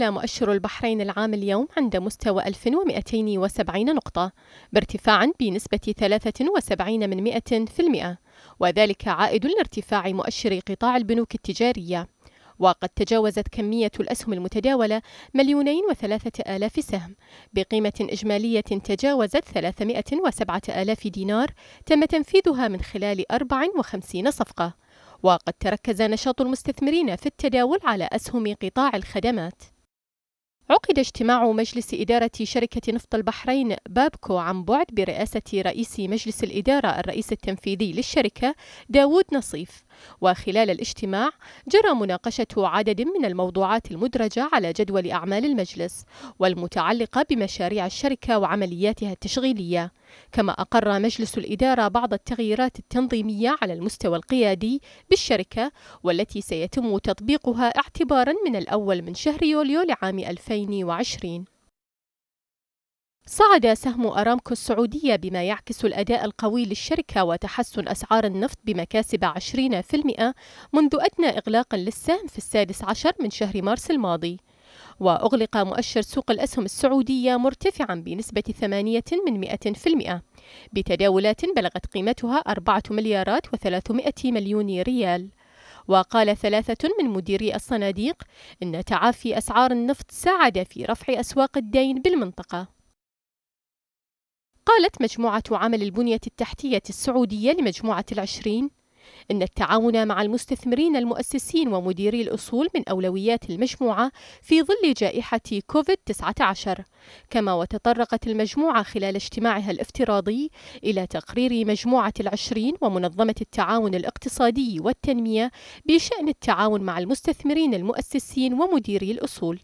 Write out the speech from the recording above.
سجل مؤشر البحرين العام اليوم عند مستوى 1270 نقطة بارتفاع بنسبة 73 من المئة وذلك عائد لارتفاع مؤشر قطاع البنوك التجارية وقد تجاوزت كمية الأسهم المتداولة مليونين وثلاثة آلاف سهم بقيمة إجمالية تجاوزت 307 آلاف دينار تم تنفيذها من خلال 54 صفقة وقد تركز نشاط المستثمرين في التداول على أسهم قطاع الخدمات عقد اجتماع مجلس إدارة شركة نفط البحرين بابكو عن بعد برئاسة رئيس مجلس الإدارة الرئيس التنفيذي للشركة داود نصيف وخلال الاجتماع جرى مناقشة عدد من الموضوعات المدرجة على جدول أعمال المجلس والمتعلقة بمشاريع الشركة وعملياتها التشغيلية كما أقر مجلس الإدارة بعض التغييرات التنظيمية على المستوى القيادي بالشركة والتي سيتم تطبيقها اعتبارا من الأول من شهر يوليو لعام 2020 صعد سهم أرامكو السعودية بما يعكس الأداء القوي للشركة وتحسن أسعار النفط بمكاسب 20% منذ أدنى إغلاقا للسهم في السادس عشر من شهر مارس الماضي وأغلق مؤشر سوق الأسهم السعودية مرتفعا بنسبة 8 من 100% بتداولات بلغت قيمتها 4 مليارات و300 مليون ريال وقال ثلاثة من مديري الصناديق إن تعافي أسعار النفط ساعد في رفع أسواق الدين بالمنطقة قالت مجموعة عمل البنية التحتية السعودية لمجموعة العشرين إن التعاون مع المستثمرين المؤسسين ومديري الأصول من أولويات المجموعة في ظل جائحة كوفيد-19 كما وتطرقت المجموعة خلال اجتماعها الافتراضي إلى تقرير مجموعة العشرين ومنظمة التعاون الاقتصادي والتنمية بشأن التعاون مع المستثمرين المؤسسين ومديري الأصول